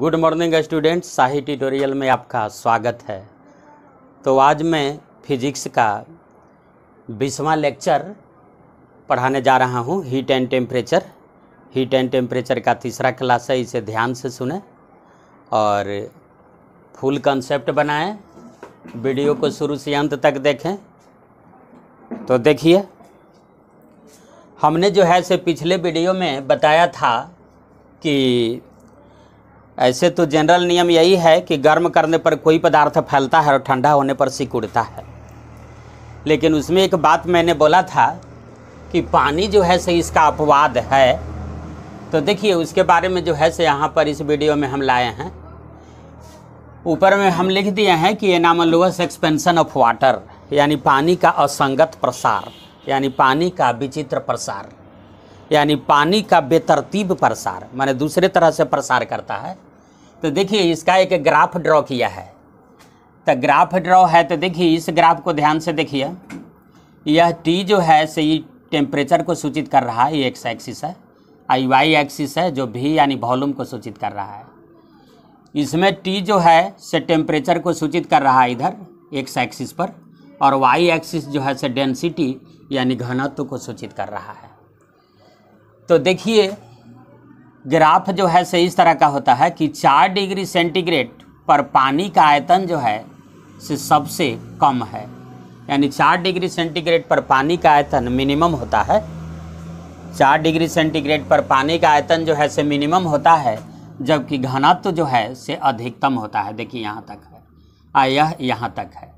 good morning students Shahi tutorial में आपका स्वागत है तो आज मैं फिजिक्स का बीसवा लेक्चर पढ़ाने जा रहा हूँ heat and temperature heat and temperature का तीसरा क्लास है इसे ध्यान से सुने और फुल कंसेप्ट बनाएं वीडियो को शुरू से अंत तक देखें तो देखिए हमने जो है से पिछले वीडियो में बताया था कि ऐसे तो जनरल नियम यही है कि गर्म करने पर कोई पदार्थ फैलता है और ठंडा होने पर सिकुड़ता है लेकिन उसमें एक बात मैंने बोला था कि पानी जो है से इसका अपवाद है तो देखिए उसके बारे में जो है से यहाँ पर इस वीडियो में हम लाए हैं ऊपर में हम लिख दिए हैं कि एनामलोवस एक्सपेंशन ऑफ वाटर यानी पानी का असंगत प्रसार यानी पानी का विचित्र प्रसार यानी पानी का बेतरतीब प्रसार माने दूसरे तरह से प्रसार करता है तो देखिए इसका एक ग्राफ ड्रॉ किया है तो ग्राफ ड्रॉ है तो देखिए इस ग्राफ को ध्यान से देखिए यह टी जो है सही टेम्परेचर को सूचित कर रहा है ये एक्स एक्सिस है आई वाई एक्सिस है जो भी यानी वॉल्यूम को सूचित कर रहा है इसमें टी जो है से टेम्परेचर को सूचित कर रहा है इधर एक्स एक्सिस पर और वाई एक्सिस जो है से डेंसिटी यानी घनत्व को सूचित कर रहा है तो देखिए ग्राफ जो है से इस तरह का होता है कि चार डिग्री सेंटीग्रेड पर पानी का आयतन जो है से सबसे कम है यानी चार डिग्री सेंटीग्रेड पर पानी का आयतन मिनिमम होता है चार डिग्री सेंटीग्रेड पर पानी का आयतन जो है से मिनिमम होता है जबकि घनत्व जो है से अधिकतम होता है देखिए यहाँ तक है आ यह यहाँ तक है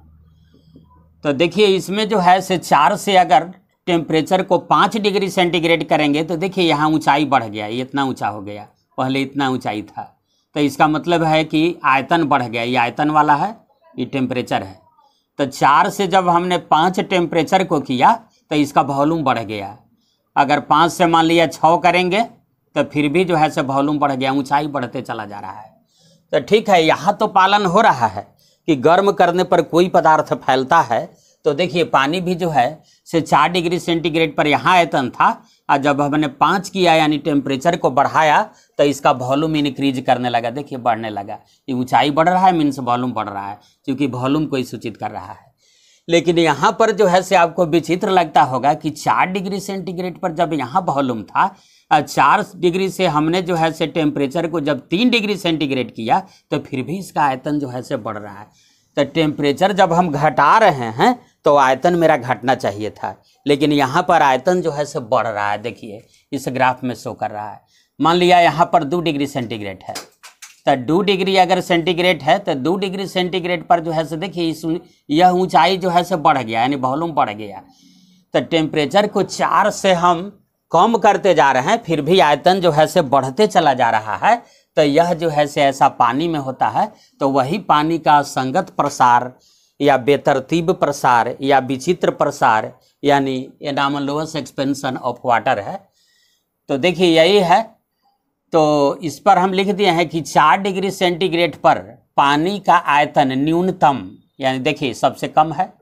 तो देखिए इसमें जो है से चार से अगर टेम्परेचर को पाँच डिग्री सेंटीग्रेड करेंगे तो देखिए यहाँ ऊंचाई बढ़ गया ये इतना ऊंचा हो गया पहले इतना ऊंचाई था तो इसका मतलब है कि आयतन बढ़ गया ये आयतन वाला है ये टेम्परेचर है तो चार से जब हमने पाँच टेम्परेचर को किया तो इसका वॉल्यूम बढ़ गया अगर पाँच से मान लिया छः करेंगे तो फिर भी जो है से वॉल्यूम बढ़ गया ऊँचाई बढ़ते चला जा रहा है तो ठीक है यहाँ तो पालन हो रहा है कि गर्म करने पर कोई पदार्थ फैलता है तो देखिए पानी भी जो है से चार डिग्री सेंटीग्रेड पर यहाँ आयतन था और जब हमने पाँच किया यानी टेम्परेचर को बढ़ाया तो इसका वॉल्यूम इनक्रीज करने लगा देखिए बढ़ने लगा ये ऊंचाई बढ़ रहा है मीन्स वॉल्यूम बढ़ रहा है क्योंकि वॉल्यूम को ही सूचित कर रहा है लेकिन यहाँ पर जो है से आपको विचित्र लगता होगा कि चार डिग्री सेंटीग्रेड पर जब यहाँ वॉल्यूम था चार डिग्री से हमने जो है से टेम्परेचर को जब तीन डिग्री सेंटीग्रेड किया तो फिर भी इसका आयतन जो है से बढ़ रहा है तो टेम्परेचर जब हम घटा रहे हैं तो आयतन मेरा घटना चाहिए था लेकिन यहाँ पर आयतन जो है से बढ़ रहा है देखिए इस ग्राफ में शो कर रहा है मान लिया यहाँ पर दो डिग्री सेंटीग्रेड है तो दो डिग्री अगर सेंटीग्रेड है तो दो डिग्री सेंटीग्रेड पर जो है से देखिए इस यह ऊंचाई जो है से बढ़ गया यानी वॉल्यूम बढ़ गया तो टेम्परेचर को चार से हम कम करते जा रहे हैं फिर भी आयतन जो है से बढ़ते चला जा रहा है तो यह जो है से ऐसा पानी में होता है तो वही पानी का संगत प्रसार या बेतरतीब प्रसार या विचित्र प्रसार यानी एनामलोवस एक्सपेंशन ऑफ वाटर है तो देखिए यही है तो इस पर हम लिख दिए हैं कि चार डिग्री सेंटीग्रेड पर पानी का आयतन न्यूनतम यानी देखिए सबसे कम है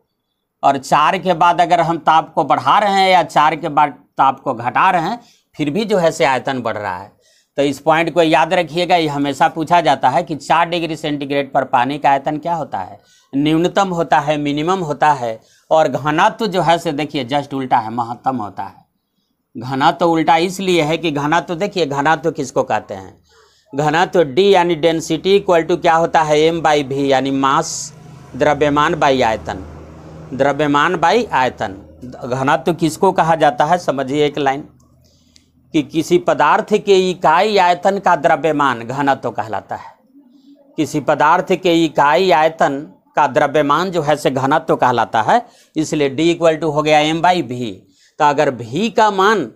और चार के बाद अगर हम ताप को बढ़ा रहे हैं या चार के बाद ताप को घटा रहे हैं फिर भी जो है से आयतन बढ़ रहा है तो इस पॉइंट को याद रखिएगा ये हमेशा पूछा जाता है कि चार डिग्री सेंटीग्रेड पर पानी का आयतन क्या होता है न्यूनतम होता है मिनिमम होता है और घनत्व जो है से देखिए जस्ट उल्टा है महत्तम होता है घनत्व उल्टा इसलिए है कि घनत्व देखिए घनत्व किसको कहते हैं घनत्व डी यानी डेंसिटी इक्वल टू क्या होता है एम बाई भी यानी मास द्रव्यमान बाई आयतन द्रव्यमान बाई आयतन घनत्व किसको कहा जाता है समझिए एक लाइन कि किसी पदार्थ के इकाई आयतन का द्रव्यमान घनत्व कहलाता है किसी पदार्थ के इकाई आयतन का द्रव्यमान जो है से घनत्व तो कहलाता है इसलिए डी इक्वल टू हो गया एम बाई भी तो अगर भी का मान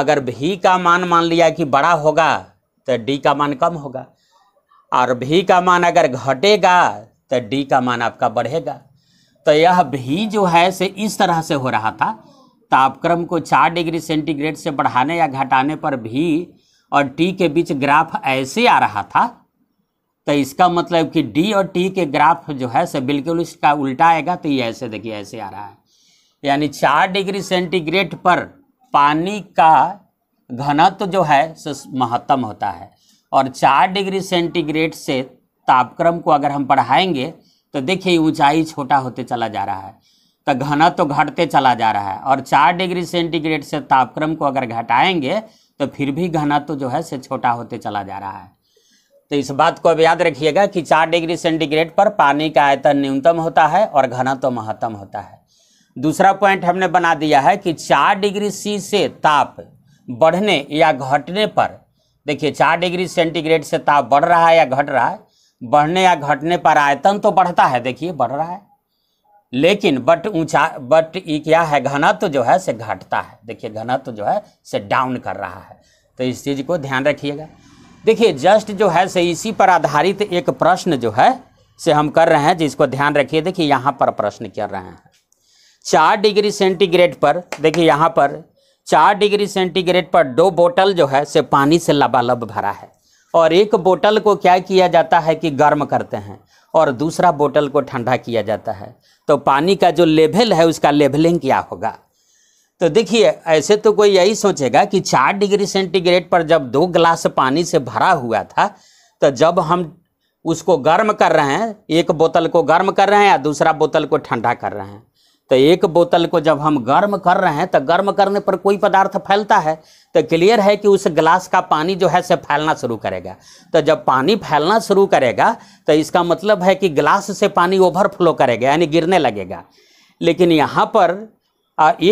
अगर भी का मान मान लिया कि बड़ा होगा तो डी का मान कम होगा और भी का मान अगर घटेगा तो डी का मान आपका बढ़ेगा तो यह भी जो है से इस तरह से हो रहा था तापक्रम को चार डिग्री सेंटीग्रेड से बढ़ाने या घटाने पर भी और टी के बीच ग्राफ ऐसे आ रहा था तो इसका मतलब कि डी और टी के ग्राफ जो है से बिल्कुल इसका उल्टा आएगा तो ये ऐसे देखिए ऐसे आ रहा है यानी चार डिग्री सेंटीग्रेड पर पानी का घनत्व जो है से महत्तम होता है और चार डिग्री सेंटीग्रेड से तापक्रम को अगर हम बढ़ाएंगे तो देखिए ऊंचाई छोटा होते चला जा रहा है तो घनत्व तो घटते चला जा रहा है और चार डिग्री सेंटीग्रेड से तापक्रम को अगर घटाएंगे तो फिर भी घनत्व तो जो है से छोटा होते चला जा रहा है तो इस बात को अब याद रखिएगा कि चार डिग्री सेंटीग्रेड पर पानी का आयतन न्यूनतम होता है और घना तो महत्तम होता है दूसरा पॉइंट हमने बना दिया है कि चार डिग्री सी से ताप बढ़ने या घटने पर देखिए चार डिग्री सेंटीग्रेड से ताप बढ़ रहा है या घट रहा है बढ़ने या घटने पर आयतन तो बढ़ता है देखिए बढ़ रहा है लेकिन बट ऊंचा बट ये क्या है घनत्व तो जो है से घटता है देखिए घनत्व तो जो है से डाउन कर रहा है तो इस चीज़ को ध्यान रखिएगा देखिए जस्ट जो है से इसी पर आधारित एक प्रश्न जो है से हम कर रहे हैं जिसको ध्यान रखिए देखिए यहाँ पर प्रश्न कर रहे हैं चार डिग्री सेंटीग्रेड पर देखिए यहाँ पर चार डिग्री सेंटीग्रेड पर दो बोतल जो है से पानी से लबालब भरा है और एक बोतल को क्या किया जाता है कि गर्म करते हैं और दूसरा बोतल को ठंडा किया जाता है तो पानी का जो लेवल है उसका लेवलिंग क्या होगा तो देखिए ऐसे तो कोई यही सोचेगा कि चार डिग्री सेंटीग्रेड पर जब दो गिलास पानी से भरा हुआ था तो जब हम उसको गर्म कर रहे हैं एक बोतल को गर्म कर रहे हैं या दूसरा बोतल को ठंडा कर रहे हैं तो एक बोतल को जब हम गर्म कर रहे हैं तो गर्म करने पर कोई पदार्थ फैलता है तो क्लियर है कि उस ग्लास का पानी जो है से फैलना शुरू करेगा तो जब पानी फैलना शुरू करेगा तो इसका मतलब है कि ग्लास से पानी ओवरफ्लो करेगा यानी गिरने लगेगा लेकिन यहाँ पर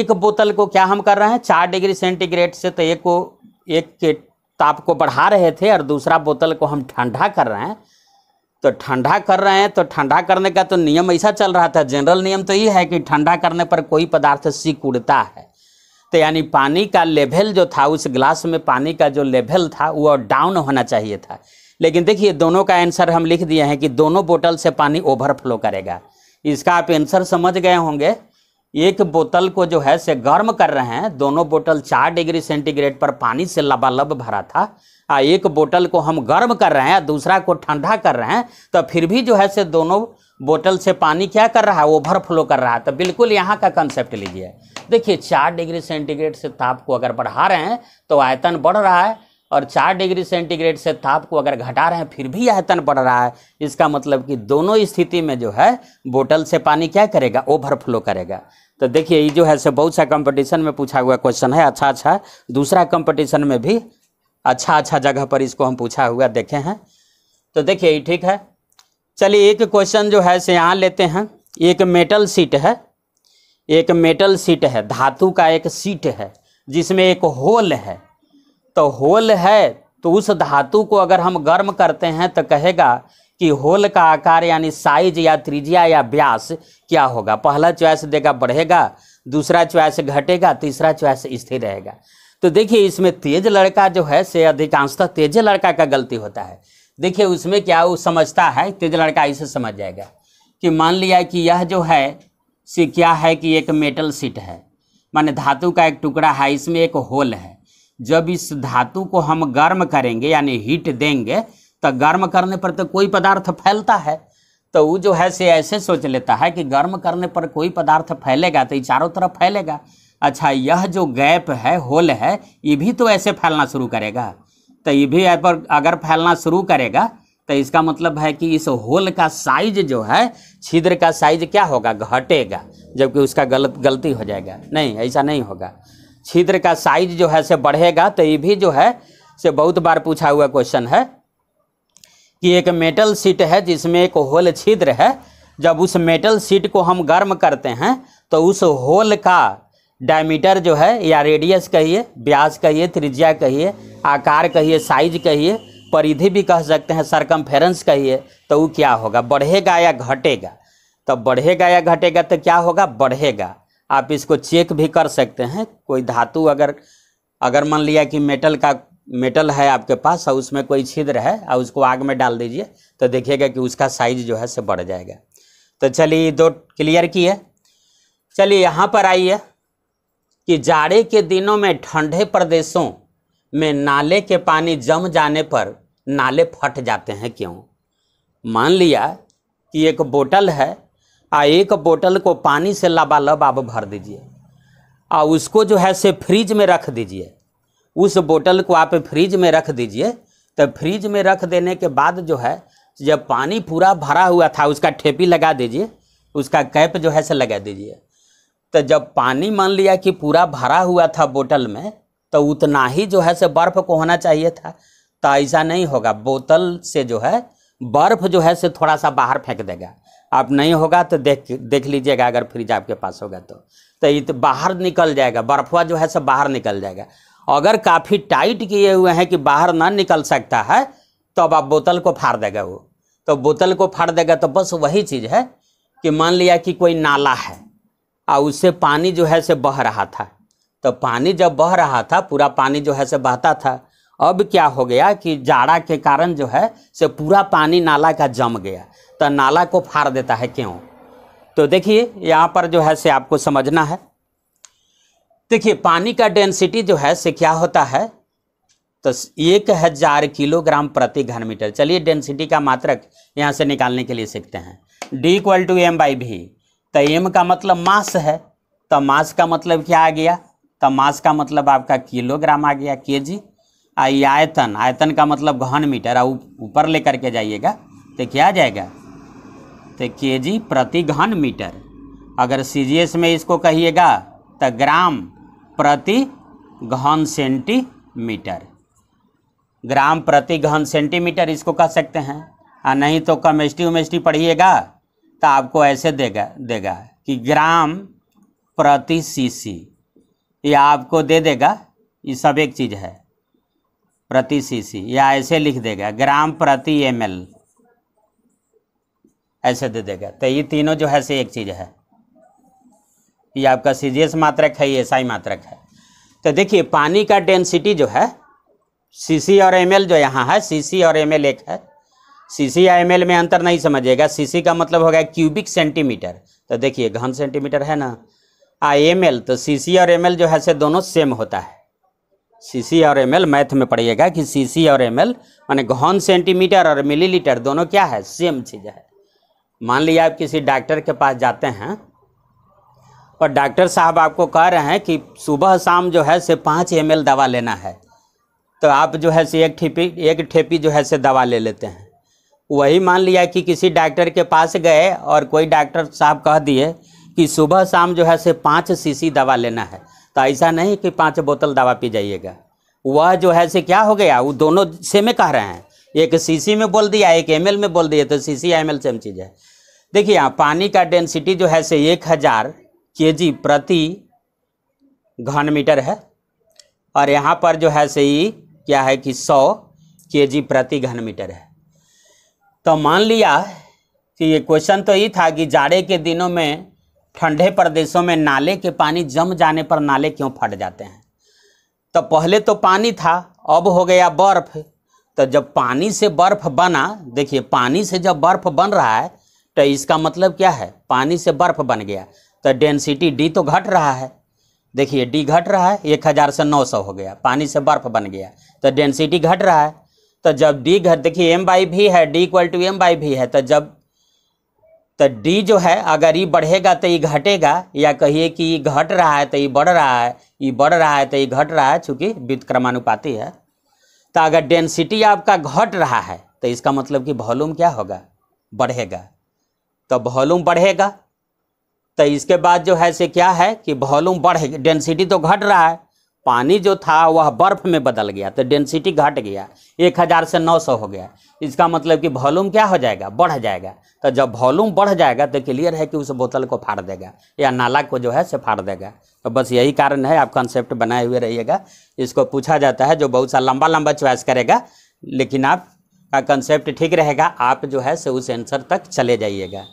एक बोतल को क्या हम कर रहे हैं चार डिग्री सेंटीग्रेड से तो एक को एक के ताप को बढ़ा रहे थे और दूसरा बोतल को हम ठंडा कर रहे हैं तो ठंडा कर रहे हैं तो ठंडा करने का तो नियम ऐसा चल रहा था जनरल नियम तो ये है कि ठंडा करने पर कोई पदार्थ उड़ता है तो यानी पानी का लेवल जो था उस ग्लास में पानी का जो लेवल था वो डाउन होना चाहिए था लेकिन देखिए दोनों का आंसर हम लिख दिए हैं कि दोनों बोतल से पानी ओवरफ्लो करेगा इसका आप आंसर समझ गए होंगे एक बोतल को जो है से गर्म कर रहे हैं दोनों बोतल चार डिग्री सेंटीग्रेड पर पानी से लबालब भरा था आ एक बोतल को हम गर्म कर रहे हैं दूसरा को ठंडा कर रहे हैं तो फिर भी जो है से दोनों बोतल से पानी क्या कर रहा है ओवरफ्लो कर रहा है तो बिल्कुल यहाँ का कंसेप्ट लीजिए देखिए चार डिग्री सेंटीग्रेड से ताप को अगर बढ़ा रहे हैं तो आयतन बढ़ रहा है और चार डिग्री सेंटीग्रेड से ताप को अगर घटा रहे हैं फिर भी आयतन बढ़ रहा है इसका मतलब कि दोनों स्थिति में जो है बोतल से पानी क्या करेगा ओवरफ्लो करेगा तो देखिए ये जो है से बहुत सा कंपटीशन में पूछा हुआ क्वेश्चन है अच्छा अच्छा दूसरा कंपटीशन में भी अच्छा अच्छा जगह पर इसको हम पूछा हुआ देखे हैं तो देखिए ठीक है चलिए एक क्वेश्चन जो है से यहाँ लेते हैं एक मेटल सीट है एक मेटल सीट है धातु का एक सीट है जिसमें एक होल है तो होल है तो उस धातु को अगर हम गर्म करते हैं तो कहेगा कि होल का आकार यानी साइज या त्रिज्या या व्यास क्या होगा पहला च्वाइस देगा बढ़ेगा दूसरा च्वाइस घटेगा तीसरा च्वाइस स्थिर रहेगा तो देखिए इसमें तेज लड़का जो है से अधिकांशतः तेज लड़का का गलती होता है देखिए उसमें क्या वो समझता है तेज लड़का इसे समझ जाएगा कि मान लिया कि यह जो है से क्या है कि एक मेटल सीट है माने धातु का एक टुकड़ा है इसमें एक होल है जब इस धातु को हम गर्म करेंगे यानी हीट देंगे तो गर्म करने पर तो कोई पदार्थ फैलता है तो वो जो है से ऐसे सोच लेता है कि गर्म करने पर कोई पदार्थ फैलेगा तो ये चारों तरफ फैलेगा अच्छा यह जो गैप है होल है ये भी तो ऐसे फैलना शुरू करेगा तो ये भी पर अगर फैलना शुरू करेगा तो इसका मतलब है कि इस होल का साइज जो है छिद्र का साइज क्या होगा घटेगा जबकि उसका गलत गलती हो जाएगा नहीं ऐसा नहीं होगा छिद्र का साइज जो है से बढ़ेगा तो ये भी जो है से बहुत बार पूछा हुआ क्वेश्चन है कि एक मेटल सीट है जिसमें एक होल छिद्र है जब उस मेटल सीट को हम गर्म करते हैं तो उस होल का डायमीटर जो है या रेडियस कहिए ब्याज कहिए त्रिज्या कहिए आकार कहिए साइज कहिए परिधि भी कह सकते हैं सरकमफेरेंस कहिए तो वो क्या होगा बढ़ेगा या घटेगा तो बढ़ेगा या घटेगा तो क्या होगा बढ़ेगा आप इसको चेक भी कर सकते हैं कोई धातु अगर अगर मान लिया कि मेटल का मेटल है आपके पास और उसमें कोई छिद्र है और उसको आग में डाल दीजिए तो देखिएगा कि उसका साइज जो है से बढ़ जाएगा तो चलिए दो क्लियर किए चलिए यहाँ पर आइए कि जाड़े के दिनों में ठंडे प्रदेशों में नाले के पानी जम जाने पर नाले फट जाते हैं क्यों मान लिया कि एक बोतल है आ एक बोतल को पानी से लबालब आप भर दीजिए और उसको जो है से फ्रिज में रख दीजिए उस बोतल को आप फ्रिज में रख दीजिए तो फ्रिज में रख देने के बाद जो है जब पानी पूरा भरा हुआ था उसका ठेपी लगा दीजिए उसका कैप जो है से लगा दीजिए तो जब पानी मान लिया कि पूरा भरा हुआ था बोतल में तो उतना ही जो है से बर्फ को होना चाहिए था तो ऐसा नहीं होगा बोतल से जो है बर्फ जो है से थोड़ा सा बाहर फेंक देगा आप नहीं होगा तो देख देख लीजिएगा अगर फ्रिज आपके पास होगा तो तो ये तो बाहर निकल जाएगा बर्फवा जो है से बाहर निकल जाएगा अगर काफ़ी टाइट किए हुए हैं कि बाहर ना निकल सकता है तो अब आप बोतल को फाड़ देगा वो तो बोतल को फाड़ देगा तो बस वही चीज़ है कि मान लिया कि कोई नाला है और उससे पानी जो है से बह रहा था तो पानी जब बह रहा था पूरा पानी जो है से बहता था अब क्या हो गया कि जाड़ा के कारण जो है से पूरा पानी नाला का जम गया तो नाला को फाड़ देता है क्यों तो देखिए यहाँ पर जो है से आपको समझना है देखिए पानी का डेंसिटी जो है से क्या होता है तो एक हज़ार किलोग्राम प्रति घन मीटर चलिए डेंसिटी का मात्रक यहाँ से निकालने के लिए सीखते हैं D equal to M by V तो एम का मतलब मास है तो मास का मतलब क्या आ गया तो मास का मतलब आपका किलोग्राम आ गया के जी आई आयतन आयतन का मतलब घन मीटर और ऊपर लेकर के जाइएगा तो क्या आ जाएगा तो के जी प्रति घन मीटर अगर सी में इसको कहिएगा तो ग्राम प्रति घन सेंटीमीटर ग्राम प्रति घन सेंटीमीटर इसको कह सकते हैं और नहीं तो कमेस्ट्री उमेस्ट्री पढ़िएगा तो आपको ऐसे देगा देगा कि ग्राम प्रति सीसी ये आपको दे देगा ये सब एक चीज़ है प्रति सीसी या ऐसे लिख देगा ग्राम प्रति एमएल ऐसे दे देगा तो ये तीनों जो है से एक चीज़ है ये आपका सी जी एस मात्रक है ये एसआई मात्रक है तो देखिए पानी का डेंसिटी जो है सीसी और एमएल जो यहाँ है सीसी और एमएल एक है सीसी या एम में अंतर नहीं समझेगा सीसी का मतलब होगा क्यूबिक सेंटीमीटर तो देखिए घन सेंटीमीटर है ना आ एम तो सीसी और एम जो है से दोनों सेम होता है सीसी और एम मैथ में पढ़िएगा कि सीसी और एम एल माने घन सेंटीमीटर और मिलीलीटर दोनों क्या है सेम चीज़ है मान लिया आप किसी डॉक्टर के पास जाते हैं और डॉक्टर साहब आपको कह रहे हैं कि सुबह शाम जो है से पाँच एम दवा लेना है तो आप जो है से एक ठेपी एक ठेपी जो है से दवा ले लेते हैं वही मान लिया कि किसी डॉक्टर के पास गए और कोई डॉक्टर साहब कह दिए कि सुबह शाम जो है से पाँच सीसी दवा लेना है तो ऐसा नहीं कि पाँच बोतल दवा पी जाइएगा वह जो है से क्या हो गया वो दोनों से में कह रहे हैं एक सीसी में बोल दिया एक एमएल में बोल दिया तो सीसी एमएल सेम चीज़ है देखिए यहाँ पानी का डेंसिटी जो है से एक हज़ार के जी प्रति घन मीटर है और यहाँ पर जो है से ही क्या है कि सौ के जी प्रति घन मीटर है तो मान लिया कि ये क्वेश्चन तो ये था कि जाड़े के दिनों में ठंडे प्रदेशों में नाले के पानी जम जाने पर नाले क्यों फट जाते हैं तो पहले तो पानी था अब हो गया बर्फ तो जब पानी से बर्फ बना देखिए पानी से जब बर्फ बन रहा है तो इसका मतलब क्या है पानी से बर्फ बन गया तो डेंसिटी डी तो घट रहा है देखिए डी घट रहा है एक हज़ार से नौ सौ हो गया पानी से बर्फ बन गया तो डेंसिटी घट रहा है तो जब डी घर देखिए एम बाई भी है D equal to M by V है तो जब तो डी जो है अगर ये e बढ़ेगा तो ये e घटेगा या कहिए कि ये e घट रहा है तो ये बढ़ रहा है ये बढ़ रहा है तो ये घट रहा है चूँकि व्युतक्रमानुपाती है तो अगर डेंसिटी आपका घट रहा है तो इसका मतलब कि वॉल्यूम क्या होगा बढ़ेगा तो वॉल्यूम बढ़ेगा तो इसके बाद जो है से क्या है कि वॉल्यूम बढ़ेगा डेंसिटी तो घट रहा है पानी जो था वह बर्फ में बदल गया तो डेंसिटी घट गया एक हज़ार से नौ सौ हो गया इसका मतलब कि वॉल्यूम क्या हो जाएगा बढ़ जाएगा तो जब वॉल्यूम बढ़ जाएगा तो क्लियर है कि उस बोतल को फाड़ देगा या नाला को जो है से फाड़ देगा तो बस यही कारण है आप कंसेप्ट बनाए हुए रहिएगा इसको पूछा जाता है जो बहुत सा लंबा लंबा च्वाइस करेगा लेकिन आप का कंसेप्ट ठीक रहेगा आप जो है से उस आंसर तक चले जाइएगा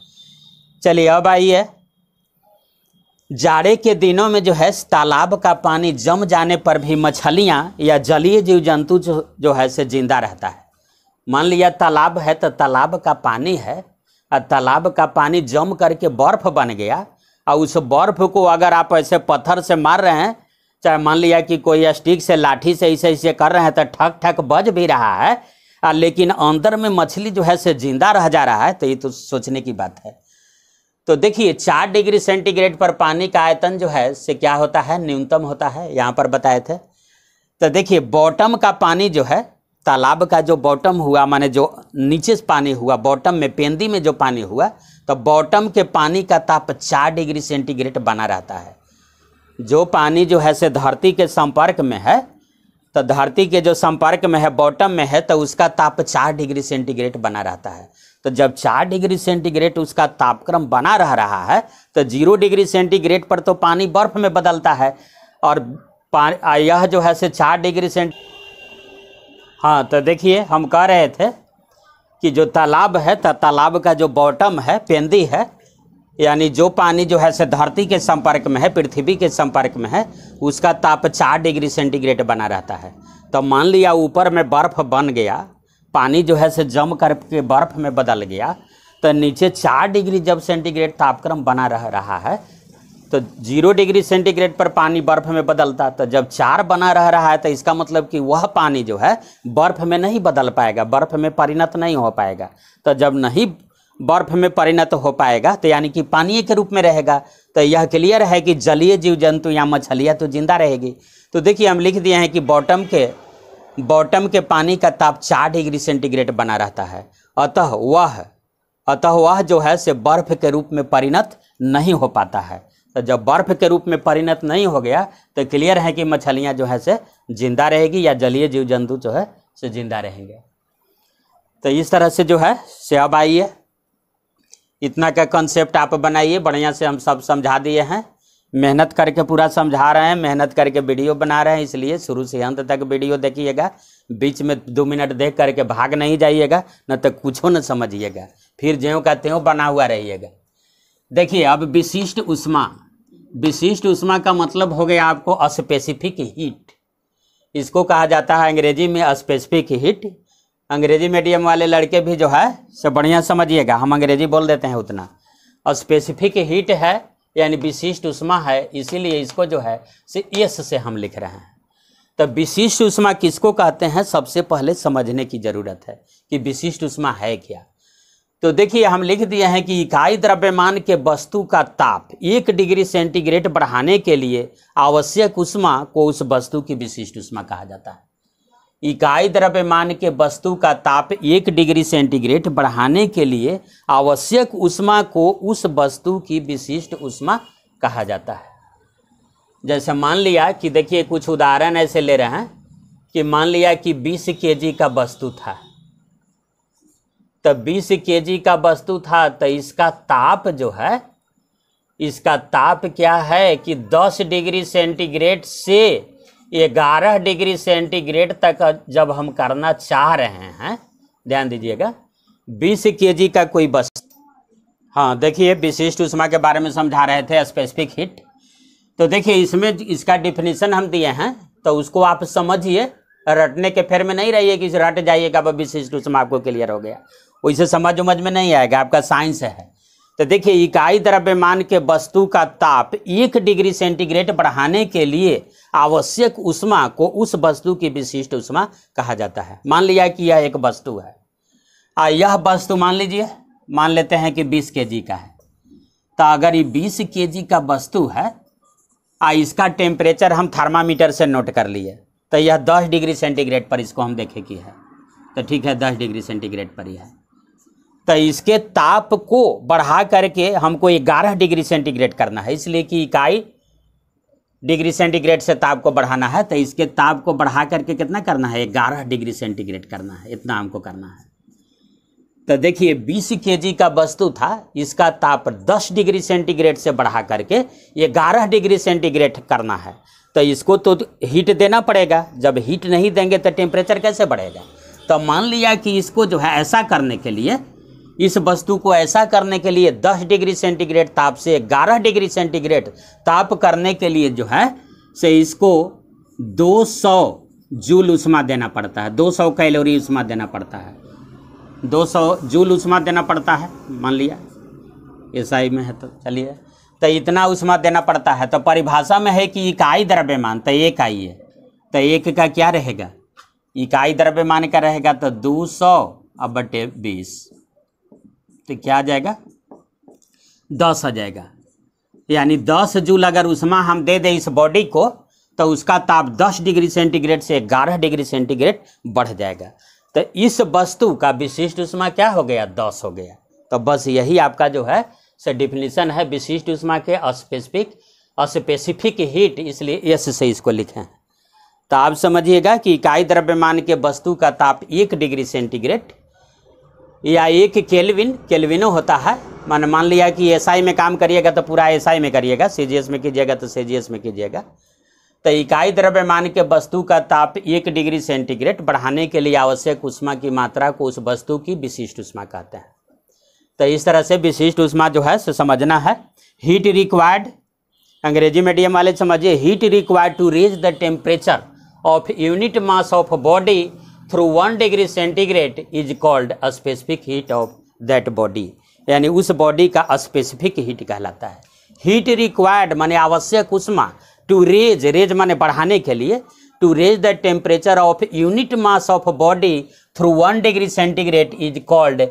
चलिए अब आइए जाड़े के दिनों में जो है तालाब का पानी जम जाने पर भी मछलियाँ या जलीय जीव जंतु जो जो है से जिंदा रहता है मान लिया तालाब है तो तालाब का पानी है और तालाब का पानी जम करके बर्फ बन गया और उस बर्फ को अगर आप ऐसे पत्थर से मार रहे हैं चाहे मान लिया कि कोई स्टिक से लाठी से ऐसे ऐसे कर रहे हैं तो ठक ठक बज भी रहा है लेकिन अंदर में मछली जो है से जिंदा रह जा रहा है तो ये तो सोचने की बात है तो देखिए चार डिग्री सेंटीग्रेड पर पानी का आयतन जो है से क्या होता है न्यूनतम होता है यहाँ पर बताए थे तो देखिए बॉटम का पानी जो है तालाब का जो बॉटम हुआ माने जो नीचे से पानी हुआ बॉटम में पेंदी में जो पानी हुआ तो बॉटम के पानी का ताप चार डिग्री सेंटीग्रेड बना रहता है जो पानी जो है से धरती के संपर्क में है तो धरती के जो संपर्क में है बॉटम में है तो उसका ताप चार डिग्री सेंटीग्रेड बना रहता है तो जब चार डिग्री सेंटीग्रेड उसका तापक्रम बना रह रहा है तो जीरो डिग्री सेंटीग्रेड पर तो पानी बर्फ में बदलता है और यह जो है से चार डिग्री सेंट हाँ तो देखिए हम कह रहे थे कि जो तालाब है तो तालाब का जो बॉटम है पेंदी है यानी जो पानी जो है से धरती के संपर्क में है पृथ्वी के संपर्क में है उसका ताप चार डिग्री सेंटीग्रेड बना रहता है तो मान लिया ऊपर में बर्फ बन गया पानी जो है से जम करके बर्फ़ में बदल गया तो नीचे चार डिग्री जब सेंटीग्रेड तापक्रम बना रह रहा है तो जीरो डिग्री सेंटीग्रेड पर पानी बर्फ में बदलता तो जब चार बना रह रहा है तो इसका मतलब कि वह पानी जो है बर्फ में नहीं बदल पाएगा बर्फ में परिणत नहीं हो पाएगा तो जब नहीं बर्फ में परिणत हो पाएगा तो यानी कि पानी के रूप में रहेगा तो यह क्लियर है कि जलीय जीव जंतु या मछलियाँ तो जिंदा रहेगी तो देखिए हम लिख दिए हैं कि बॉटम के बॉटम के पानी का ताप चार डिग्री सेंटीग्रेड बना रहता है अतः वह अतः वह जो है से बर्फ के रूप में परिणत नहीं हो पाता है तो जब बर्फ के रूप में परिणत नहीं हो गया तो क्लियर है कि मछलियाँ जो है से जिंदा रहेगी या जलीय जीव जंतु जो है से जिंदा रहेंगे तो इस तरह से जो है से अब आइए इतना का कंसेप्ट आप बनाइए बढ़िया से हम सब समझा दिए हैं मेहनत करके पूरा समझा रहे हैं मेहनत करके वीडियो बना रहे हैं इसलिए शुरू से अंत तक वीडियो देखिएगा बीच में दो मिनट देख करके भाग नहीं जाइएगा न तो कुछ न समझिएगा फिर ज्यों का त्यों बना हुआ रहिएगा देखिए अब विशिष्ट उष्मा विशिष्ट उष्मा का मतलब हो गया आपको स्पेसिफिक हीट इसको कहा जाता है अंग्रेजी में स्पेसिफिक हीट अंग्रेजी मीडियम वाले लड़के भी जो है से बढ़िया समझिएगा हम अंग्रेजी बोल देते हैं उतना स्पेसिफिक हीट है यानी विशिष्ट उष्मा है इसीलिए इसको जो है से एस से हम लिख रहे हैं तो विशिष्ट उष्मा किसको कहते हैं सबसे पहले समझने की ज़रूरत है कि विशिष्ट उष्मा है क्या तो देखिए हम लिख दिए हैं कि इकाई द्रव्यमान के वस्तु का ताप एक डिग्री सेंटीग्रेड बढ़ाने के लिए आवश्यक उष्मा को उस वस्तु की विशिष्ट उष्मा कहा जाता है इकाई द्रव्यमान के वस्तु का ताप एक डिग्री सेंटीग्रेड बढ़ाने के लिए आवश्यक उष्मा को उस वस्तु की विशिष्ट उष्मा कहा जाता है जैसे मान लिया कि देखिए कुछ उदाहरण ऐसे ले रहे हैं कि मान लिया कि 20 केजी का वस्तु था तब तो 20 केजी का वस्तु था तो इसका ताप जो है इसका ताप क्या है कि 10 डिग्री सेंटीग्रेड से ग्यारह डिग्री सेंटीग्रेड तक जब हम करना चाह रहे हैं ध्यान दीजिएगा 20 जी का कोई बस हाँ देखिए विशिष्ट उष्मा के बारे में समझा रहे थे स्पेसिफिक हिट तो देखिए इसमें इसका डिफिनेशन हम दिए हैं तो उसको आप समझिए रटने के फेर में नहीं रहिए कि रट जाइएगा विशिष्ट उष्मा आपको क्लियर हो गया वैसे समझ उमझ में नहीं आएगा आपका साइंस है तो देखिए इकाई द्रव्यमान के वस्तु का ताप एक डिग्री सेंटीग्रेड बढ़ाने के लिए आवश्यक उष्मा को उस वस्तु की विशिष्ट उष्मा कहा जाता है मान लिया कि यह एक वस्तु है आ यह वस्तु मान लीजिए मान लेते हैं कि 20 के का है तो अगर ये 20 के का वस्तु है आ इसका टेम्परेचर हम थर्मामीटर से नोट कर लिए तो यह 10 डिग्री सेंटीग्रेड पर इसको हम देखें कि है तो ठीक है 10 डिग्री सेंटीग्रेड पर ही है तो इसके ताप को बढ़ा करके हमको ग्यारह डिग्री सेंटीग्रेड करना है इसलिए कि इकाई डिग्री सेंटीग्रेड से ताप को बढ़ाना है तो इसके ताप को बढ़ा करके कितना करना है ग्यारह डिग्री सेंटीग्रेड करना है इतना हमको करना है तो देखिए 20 जी का वस्तु था इसका ताप 10 डिग्री सेंटीग्रेड से बढ़ा करके ये 11 डिग्री सेंटीग्रेड करना है तो इसको तो हीट देना पड़ेगा जब हीट नहीं देंगे तो टेम्परेचर कैसे बढ़ेगा तो मान लिया कि इसको जो है ऐसा करने के लिए इस वस्तु को ऐसा करने के लिए 10 डिग्री सेंटीग्रेड ताप से 11 डिग्री सेंटीग्रेड ताप करने के लिए जो है से इसको 200 जूल उष्मा देना पड़ता है 200 कैलोरी उष्मा देना पड़ता है 200 जूल उष्मा देना पड़ता है मान लिया ईसाई में है तो चलिए तो इतना उष्मा देना पड़ता है तो परिभाषा में है कि इकाई द्रव्यमान तो एक आई है तो एक का क्या रहेगा इकाई द्रव्यमान का रहेगा तो दो सौ अब बटे बीस तो क्या आ जाएगा दस आ जाएगा यानी दस जूल अगर उष्मा हम दे दें इस बॉडी को तो उसका ताप दस डिग्री सेंटीग्रेड से ग्यारह डिग्री सेंटीग्रेड बढ़ जाएगा तो इस वस्तु का विशिष्ट उष्मा क्या हो गया दस हो गया तो बस यही आपका जो है से डिफिनेशन है विशिष्ट उष्मा के अस्पेसिफिक अस्पेसिफिक हीट इसलिए एस से इसको लिखे हैं तो आप समझिएगा कि इकाई द्रव्यमान के वस्तु का ताप एक डिग्री सेंटीग्रेड या एक केल्विन केल्विन होता है मान मान लिया कि एसआई में काम करिएगा तो पूरा एसआई में करिएगा सीजीएस में कीजिएगा तो सीजीएस में कीजिएगा तो इकाई द्रव्यमान के वस्तु का ताप एक डिग्री सेंटीग्रेड बढ़ाने के लिए आवश्यक उष्मा की मात्रा को उस वस्तु की विशिष्ट उष्मा कहते हैं तो इस तरह से विशिष्ट उष्मा जो है सो समझना है हीट रिक्वायर्ड अंग्रेजी मीडियम वाले समझिए heat required to raise the temperature of unit mass of body through one degree centigrade is called specific heat of that body यानी उस बॉडी का स्पेसिफिक हीट कहलाता है हीट रिक्वायर्ड माने आवश्यक उष्मा टू रेज रेज माने बढ़ाने के लिए to raise the temperature of unit mass of body through one degree centigrade is called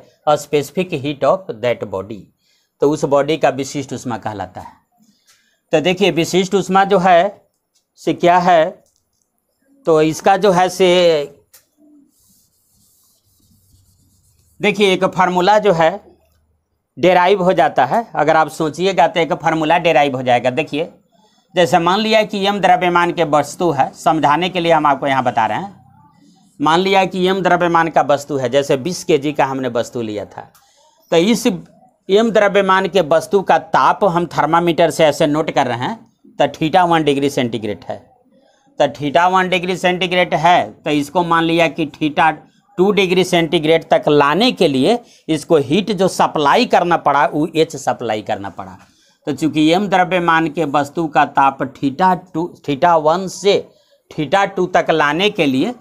specific heat of that body तो उस बॉडी का विशिष्ट उष्मा कहलाता है तो देखिए विशिष्ट उष्मा जो है से क्या है तो इसका जो है से देखिए एक फार्मूला जो है डेराइव हो जाता है अगर आप सोचिएगा तो एक फार्मूला डेराइव हो जाएगा देखिए जैसे मान लिया कि यम द्रव्यमान के वस्तु है समझाने के लिए हम आपको यहाँ बता रहे हैं मान लिया कि यम द्रव्यमान का वस्तु है जैसे 20 के का हमने वस्तु लिया था तो इस यम द्रव्यमान के वस्तु का ताप हम थर्मामीटर से ऐसे नोट कर रहे हैं तो ठीटा वन डिग्री सेंटीग्रेड है तो ठीटा वन डिग्री सेंटीग्रेड है तो इसको मान लिया कि ठीटा टू डिग्री सेंटीग्रेड तक लाने के लिए इसको हीट जो सप्लाई करना पड़ा वो एच सप्लाई करना पड़ा तो चूंकि एम द्रव्यमान के वस्तु का ताप ठीटा टू ठीटा वन से ठीटा टू तक लाने के लिए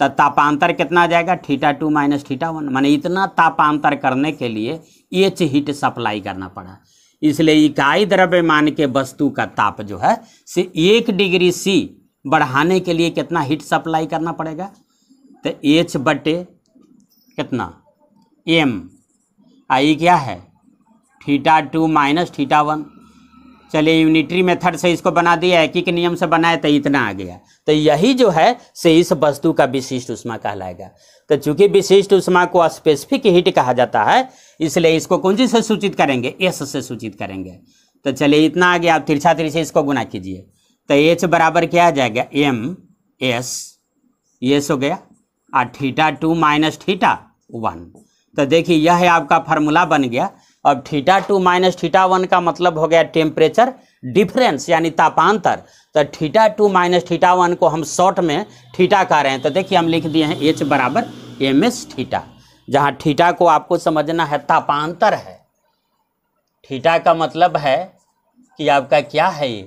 तो तापांतर कितना आ जाएगा theta two minus theta one माने इतना तापांतर करने के लिए एच हीट सप्लाई करना पड़ा इसलिए इकाई द्रव्यमान के वस्तु का ताप जो है से एक डिग्री सी बढ़ाने के लिए कितना हीट सप्लाई करना पड़ेगा तो एच बटे कितना एम आई क्या है theta two minus theta one चलिए यूनिटरी मेथड से इसको बना दिया है किक नियम से बनाए तो इतना आ गया तो यही जो है से इस वस्तु का विशिष्ट उष्मा कहलाएगा तो चूंकि विशिष्ट उष्मा को स्पेसिफिक हीट कहा जाता है इसलिए इसको कौन सी से सूचित करेंगे एस से सूचित करेंगे तो चलिए इतना आ गया आप तिरछा तिरछे इसको गुना कीजिए तो एच बराबर क्या आ जाएगा एम एस एस हो गया और theta two minus theta one तो देखिए यह है आपका फार्मूला बन गया अब theta two minus theta one का मतलब हो गया टेम्परेचर डिफरेंस यानी तापांतर तो theta two minus theta one को हम शॉर्ट में ठीटा कह रहे हैं तो देखिए हम लिख दिए हैं एच बराबर एम एस ठीटा जहाँ ठीटा को आपको समझना है तापांतर है ठीटा का मतलब है कि आपका क्या है ये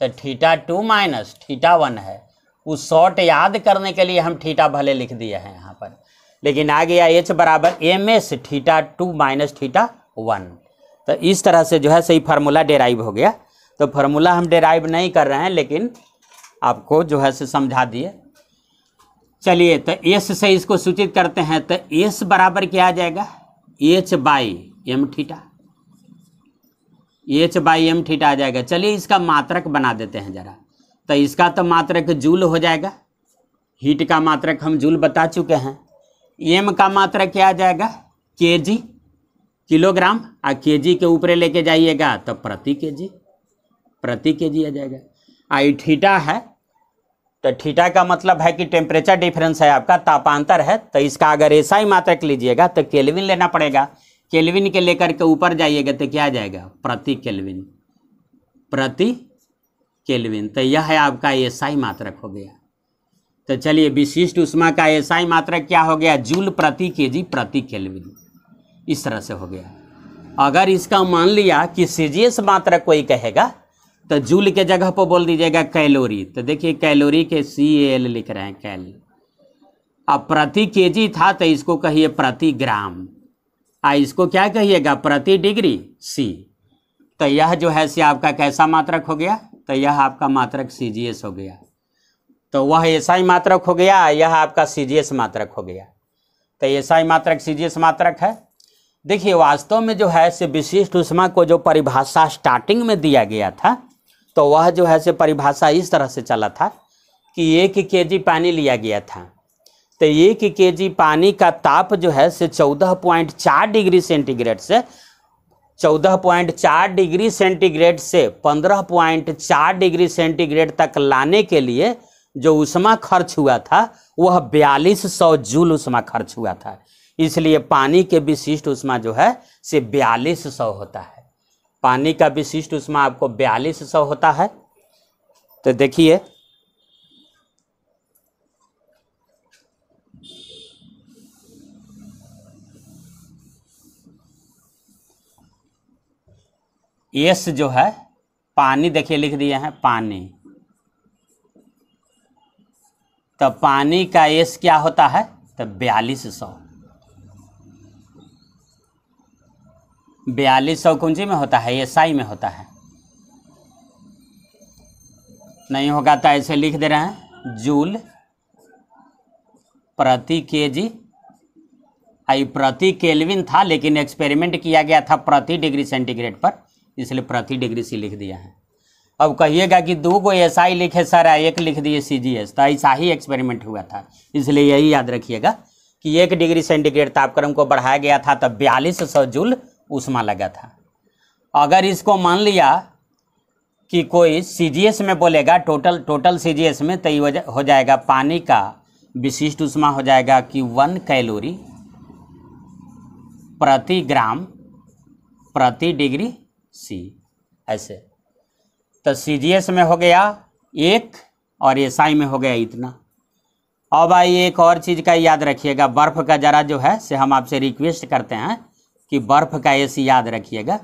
तो theta two minus theta one है वो शॉर्ट याद करने के लिए हम ठीटा भले लिख दिए हैं यहाँ पर लेकिन आ गया एच बराबर M S theta two minus theta one तो इस तरह से जो है सही फार्मूला डेराइव हो गया तो फार्मूला हम डेराइव नहीं कर रहे हैं लेकिन आपको जो है से समझा दिए चलिए तो एस से इसको सूचित करते हैं तो एस बराबर क्या आ जाएगा H by M theta H by M theta आ जाएगा चलिए इसका मात्रक बना देते हैं ज़रा तो इसका तो मात्रक जूल हो जाएगा हीट का मात्रक हम जूल बता चुके हैं एम का मात्रक क्या आ जाएगा के जी किलोग्राम आ के जी के ऊपर लेके जाइएगा तो प्रति के जी प्रति के जी आ जाएगा आई ठीटा है तो ठीटा का मतलब है कि टेम्परेचर डिफरेंस है आपका तापांतर है तो इसका अगर ऐसा ही मात्रक लीजिएगा तो केल्विन लेना पड़ेगा केल्विन के लेकर के ऊपर जाइएगा तो क्या आ जाएगा प्रति केल्विन प्रति केल्विन तो यह है आपका एसआई मात्रक हो गया तो चलिए विशिष्ट उष्मा का एसआई मात्रक क्या हो गया जूल प्रति केजी प्रति केल्विन इस तरह से हो गया अगर इसका मान लिया कि सीजीएस मात्रक कोई कहेगा तो जूल के जगह पर बोल दीजिएगा कैलोरी तो देखिए कैलोरी के सी एल लिख रहे हैं कैल अब प्रति केजी था तो इसको कहिए प्रति ग्राम आ इसको क्या कहिएगा प्रति डिग्री सी तो यह जो है से आपका कैसा मात्रक हो गया तो यह आपका मात्रक सी हो गया तो वह ऐसा ही मात्रक हो गया यह आपका सी मात्रक हो गया तो ऐसा ही मात्रक सी मात्रक है देखिए वास्तव में जो है से विशिष्ट उष्मा को जो परिभाषा स्टार्टिंग में दिया गया था तो वह जो है से परिभाषा इस तरह से चला था कि एक के जी पानी लिया गया था तो एक के जी पानी का ताप जो है से चौदह पॉइंट चार डिग्री सेंटीग्रेड से चौदह पॉइंट चार डिग्री सेंटीग्रेड से पंद्रह पॉइंट चार डिग्री सेंटीग्रेड तक लाने के लिए जो उष्मा खर्च हुआ था वह बयालीस सौ जूल उष्मा खर्च हुआ था इसलिए पानी के विशिष्ट उष्मा जो है से बयालीस सौ होता है पानी का विशिष्ट उष्मा आपको बयालीस सौ होता है तो देखिए एस जो है पानी देखिए लिख दिया है पानी तो पानी का एस क्या होता है तो बयालीस सौ बयालीस सौ कुंजी में होता है एस आई में होता है नहीं होगा तो ऐसे लिख दे रहे हैं जूल प्रति केजी आई प्रति केल्विन था लेकिन एक्सपेरिमेंट किया गया था प्रति डिग्री सेंटीग्रेड पर इसलिए प्रति डिग्री सी लिख दिया है अब कहिएगा कि दो को एस आई लिखे सर एक लिख दिए सी जी एस तो ऐसा ही एक्सपेरिमेंट हुआ था इसलिए यही याद रखिएगा कि एक डिग्री सेंटीग्रेड तापक्रम को बढ़ाया गया था तब तो बयालीस सौ जूल उष्मा लगा था अगर इसको मान लिया कि कोई सी जी एस में बोलेगा total total C G S में तय तो हो जाएगा पानी का विशिष्ट उष्मा हो जाएगा कि वन कैलोरी प्रति ग्राम प्रति डिग्री सी ऐसे तो सी जी एस में हो गया एक और एस आई में हो गया इतना और भाई एक और चीज़ का याद रखिएगा बर्फ़ का ज़रा जो है से हम आपसे रिक्वेस्ट करते हैं कि बर्फ़ का ए सी याद रखिएगा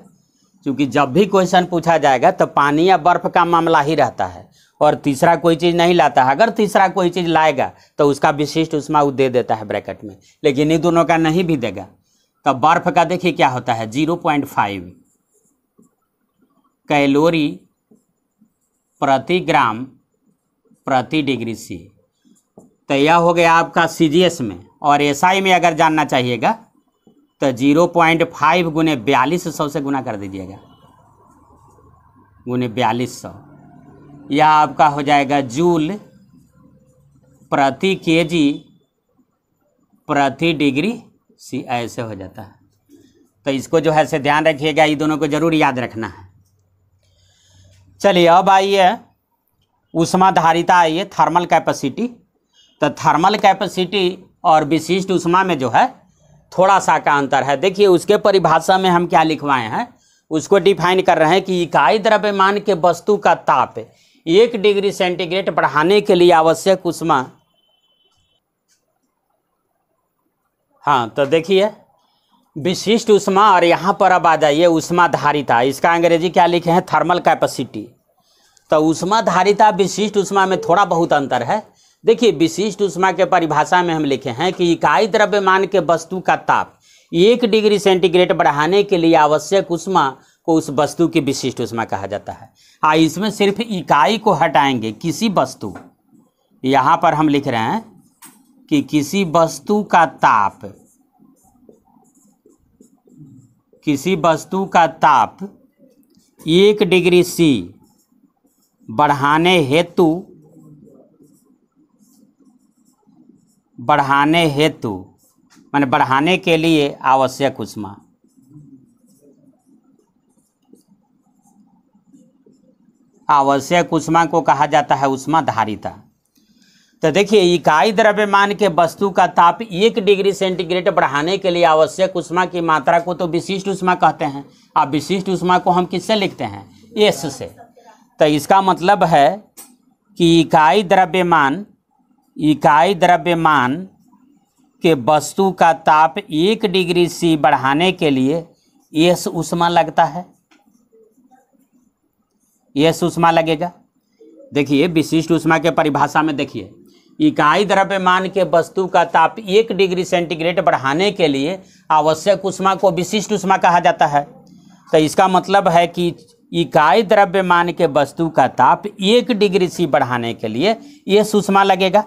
क्योंकि जब भी क्वेश्चन पूछा जाएगा तो पानी या बर्फ़ का मामला ही रहता है और तीसरा कोई चीज़ नहीं लाता है अगर तीसरा कोई चीज़ लाएगा तो उसका विशिष्ट उसमा वो दे देता है ब्रैकेट में लेकिन इन दोनों का नहीं भी देगा तो बर्फ़ का देखिए क्या होता है जीरो पॉइंट फाइव कैलोरी प्रति ग्राम प्रति डिग्री सी तो यह हो गया आपका सीजीएस में और एसआई में अगर जानना चाहिएगा तो जीरो पॉइंट फाइव गुने बयालीस सौ से गुना कर दीजिएगा गुने बयालीस सौ यह आपका हो जाएगा जूल प्रति केजी प्रति डिग्री सी ऐसे हो जाता है तो इसको जो है से ध्यान रखिएगा ये दोनों को ज़रूर याद रखना है चलिए अब आइए उष्माधारिता आइए थर्मल कैपेसिटी तो थर्मल कैपेसिटी और विशिष्ट उष्मा में जो है थोड़ा सा का अंतर है देखिए उसके परिभाषा में हम क्या लिखवाए हैं उसको डिफाइन कर रहे हैं कि इकाई द्रव्यमान के वस्तु का ताप एक डिग्री सेंटीग्रेड बढ़ाने के लिए आवश्यक उष्मा हाँ तो देखिए विशिष्ट उष्मा और यहाँ पर अब आ जाइए उष्मा धारिता इसका अंग्रेजी क्या लिखे हैं थर्मल कैपेसिटी तो उष्मा धारिता विशिष्ट उष्मा में थोड़ा बहुत अंतर है देखिए विशिष्ट उष्मा के परिभाषा में हम लिखे हैं कि इकाई द्रव्यमान के वस्तु का ताप एक डिग्री सेंटीग्रेड बढ़ाने के लिए आवश्यक उष्मा को उस वस्तु की विशिष्ट उष्मा कहा जाता है आ इसमें सिर्फ इकाई को हटाएंगे किसी वस्तु यहाँ पर हम लिख रहे हैं कि किसी वस्तु का ताप किसी वस्तु का ताप एक डिग्री सी बढ़ाने हेतु बढ़ाने हेतु मान बढ़ाने के लिए आवश्यक उष्मा आवश्यक उष्मा को कहा जाता है उष्मा धारिता तो देखिए इकाई द्रव्यमान के वस्तु का ताप एक डिग्री सेंटीग्रेड बढ़ाने के लिए आवश्यक उष्मा की मात्रा को तो विशिष्ट उष्मा कहते हैं अब विशिष्ट उष्मा को हम किससे लिखते हैं एस से तो इसका मतलब है कि इकाई द्रव्यमान इकाई द्रव्यमान के वस्तु का ताप एक डिग्री सी बढ़ाने के लिए एस उष्मा लगता है एस उष्मा लगेगा देखिए विशिष्ट उष्मा के परिभाषा में देखिए इकाई द्रव्यमान के वस्तु का ताप एक डिग्री सेंटीग्रेड बढ़ाने के लिए आवश्यक उष्मा को विशिष्ट उष्मा कहा जाता है तो इसका मतलब है कि इकाई द्रव्यमान के वस्तु का ताप एक डिग्री सी बढ़ाने के लिए यह सुषमा लगेगा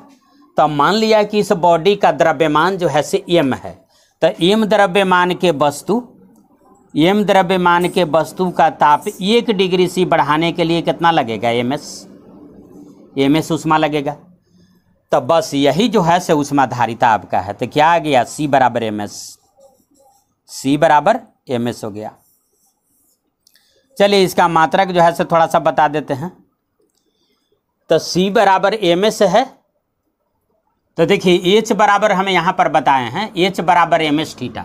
तो मान लिया कि इस बॉडी का द्रव्यमान जो है से एम है तो एम द्रव्यमान के वस्तु एम द्रव्यमान के वस्तु का ताप एक डिग्री सी बढ़ाने के लिए कितना लगेगा एम एस एम एस उषमा लगेगा तो बस यही जो है से उसमें आधारिता आपका है तो क्या आ गया सी बराबर एम एस सी बराबर एम एस हो गया चलिए इसका मात्रक जो है से थोड़ा सा बता देते हैं तो सी बराबर एम एस है तो देखिए एच बराबर हमें यहाँ पर बताए हैं एच बराबर एम एस ठीटा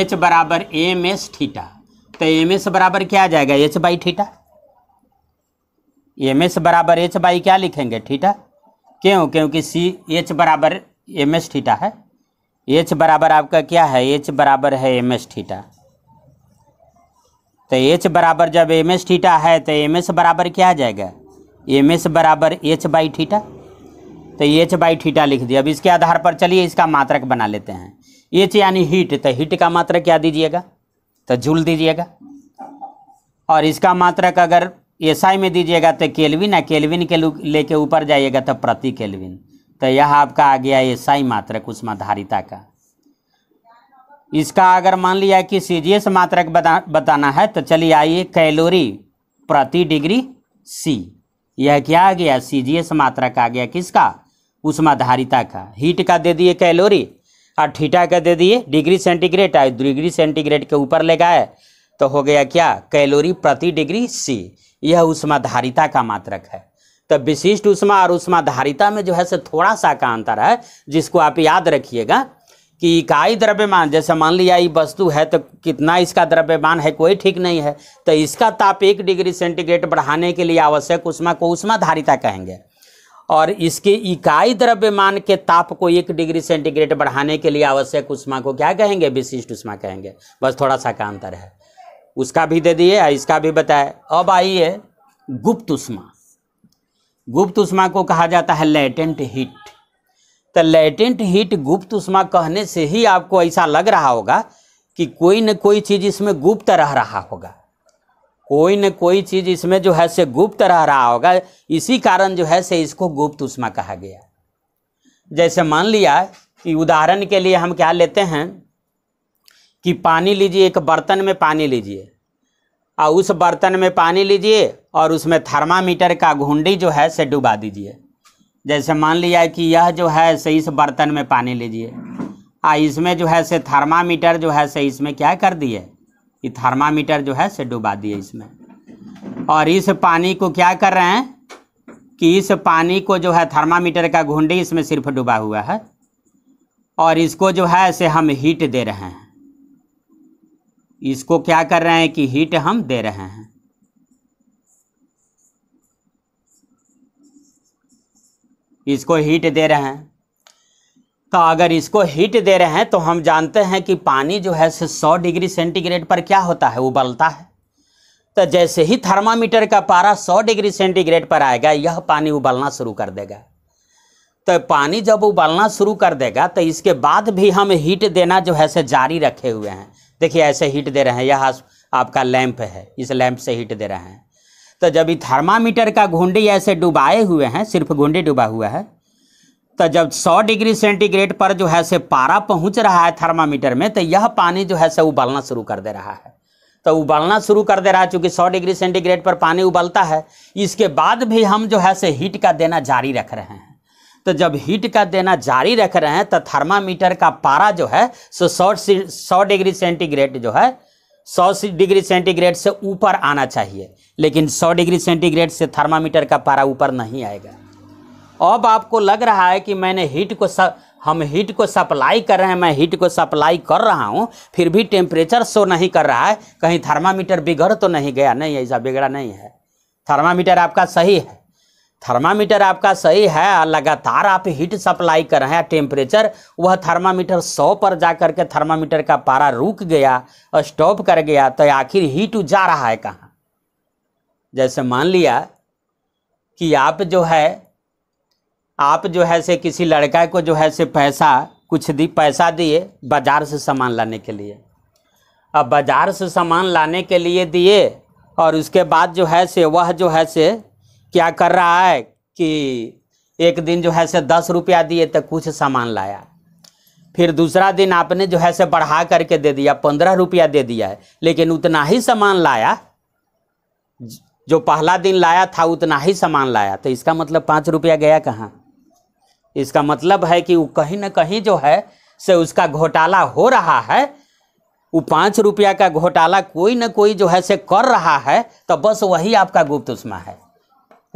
एच बराबर एम एस ठीटा तो एम एस बराबर क्या आ जाएगा H by theta M S बराबर एच बाई क्या लिखेंगे ठीटा क्यों क्योंकि सी एच बराबर एम एस थीटा है एच बराबर आपका क्या है एच बराबर है एम एस थीटा तो एच बराबर जब एम एस थीटा है तो एम एस बराबर क्या आ जाएगा एम एस बराबर एच बाई थीटा तो एच बाई थीटा लिख दिया अब इसके आधार पर चलिए इसका मात्रक बना लेते हैं एच यानी हीट तो हीट का मात्रक क्या दीजिएगा तो जूल दीजिएगा और इसका मात्रक अगर एसआई में दीजिएगा तो केल्विन है केल्विन के लेके ऊपर जाइएगा तो प्रति केल्विन तो यह आपका आ गया एसआई मात्रक उष्माधारिता का इसका अगर मान लिया कि सीजीएस मात्रक बता, बताना है तो चलिए आइए कैलोरी प्रति डिग्री सी यह क्या आ गया सीजीएस मात्रक आ गया किसका उष्माधारिता का हीट का दे दिए कैलोरी और ठीठा का दे दिए डिग्री सेंटीग्रेड और डिग्री सेंटीग्रेड के ऊपर ले गए तो हो गया क्या कैलोरी प्रति डिग्री सी यह उष्माधारिता का मात्रक है तो विशिष्ट उष्मा और उष्माधारिता में जो है से थोड़ा सा का अंतर है जिसको आप याद रखिएगा कि इकाई द्रव्यमान जैसे मान लिया ये वस्तु है तो कितना इसका द्रव्यमान है कोई ठीक नहीं है तो इसका ताप एक डिग्री सेंटीग्रेड बढ़ाने के लिए आवश्यक उष्मा को उष्माधारिता कहेंगे और इसके इकाई द्रव्यमान के ताप को एक डिग्री सेंटीग्रेड बढ़ाने के लिए आवश्यक उष्मा को क्या कहेंगे विशिष्ट उष्मा कहेंगे बस थोड़ा सा का अंतर है उसका भी दे दिए इसका भी बताए अब आइए गुप्त उष्मा गुप्त उष्मा को कहा जाता है लेटेंट हीट तो लेटेंट हीट गुप्त उष्मा कहने से ही आपको ऐसा लग रहा होगा कि कोई न कोई चीज़ इसमें गुप्त रह रहा होगा कोई न कोई चीज़ इसमें जो है से गुप्त रह रहा होगा इसी कारण जो है से इसको गुप्त उष्मा कहा गया जैसे मान लिया कि उदाहरण के लिए हम क्या लेते हैं कि पानी लीजिए एक बर्तन में पानी लीजिए और उस बर्तन में पानी लीजिए और उसमें थर्मामीटर का घुंडी जो है से डुबा दीजिए जैसे मान लिया कि यह जो है से इस बर्तन में पानी लीजिए आ इसमें जो है से थर्मामीटर जो है से इसमें क्या कर दिए कि थर्मामीटर जो है से डुबा दिए इसमें और इस पानी को क्या कर रहे हैं कि इस पानी को जो है थर्मामीटर का घुंडी इसमें सिर्फ डूबा हुआ है और इसको जो है से हम हीट दे रहे हैं इसको क्या कर रहे हैं कि हीट हम दे रहे हैं इसको हीट दे रहे हैं तो अगर इसको हीट दे रहे हैं तो हम जानते हैं कि पानी जो है से 100 डिग्री सेंटीग्रेड पर क्या होता है उबलता है तो जैसे ही थर्मामीटर का पारा 100 डिग्री सेंटीग्रेड पर आएगा यह पानी उबलना शुरू कर देगा तो पानी जब उबलना शुरू कर देगा तो इसके बाद भी हम हीट देना जो है से जारी रखे हुए हैं देखिए ऐसे हीट दे रहे हैं यह आपका लैंप है इस लैंप से हीट दे रहे हैं तो जब ये थर्मामीटर का घुंडी ऐसे डुबाए हुए हैं सिर्फ घुंडी डूबा हुआ है तो जब 100 डिग्री सेंटीग्रेड पर जो है से पारा पहुंच रहा है थर्मामीटर में तो यह पानी जो है से उबलना शुरू कर दे रहा है तो उबलना शुरू कर दे रहा है चूँकि 100 डिग्री सेंटीग्रेड पर पानी उबलता है इसके बाद भी हम जो है से हीट का देना जारी रख रहे हैं तो जब हीट का देना जारी रख रहे हैं तो थर्मामीटर का पारा जो है सो सौ सौ डिग्री सेंटीग्रेड जो है सौ डिग्री सेंटीग्रेड से ऊपर आना चाहिए लेकिन सौ डिग्री सेंटीग्रेड से थर्मामीटर का पारा ऊपर नहीं आएगा अब आपको लग रहा है कि मैंने हीट को सब हम हीट को सप्लाई कर रहे हैं मैं हीट को सप्लाई कर रहा हूँ फिर भी टेम्परेचर शो नहीं कर रहा है कहीं थर्मामीटर बिगड़ तो नहीं गया नहीं ऐसा बिगड़ा नहीं है थर्मामीटर आपका सही है थर्मामीटर आपका सही है लगातार आप हीट सप्लाई कर रहे हैं टेम्परेचर वह थर्मामीटर 100 पर जा करके के थर्मामीटर का पारा रुक गया और स्टॉप कर गया तो आखिर हीट जा रहा है कहाँ जैसे मान लिया कि आप जो है आप जो है से किसी लड़का को जो है से पैसा कुछ दी पैसा दिए बाज़ार से सामान लाने के लिए अब बाज़ार से सामान लाने के लिए दिए और उसके बाद जो है से वह जो है से क्या कर रहा है कि एक दिन जो है से दस रुपया दिए तो कुछ सामान लाया फिर दूसरा दिन आपने जो है से बढ़ा करके दे दिया पंद्रह रुपया दे दिया है लेकिन उतना ही सामान लाया जो पहला दिन लाया था उतना ही सामान लाया तो इसका मतलब पाँच रुपया गया कहाँ इसका मतलब है कि वो कहीं ना कहीं जो है से उसका घोटाला हो रहा है वो पाँच रुपया का घोटाला कोई ना कोई जो है से कर रहा है तो बस वही आपका गुप्त उसमा है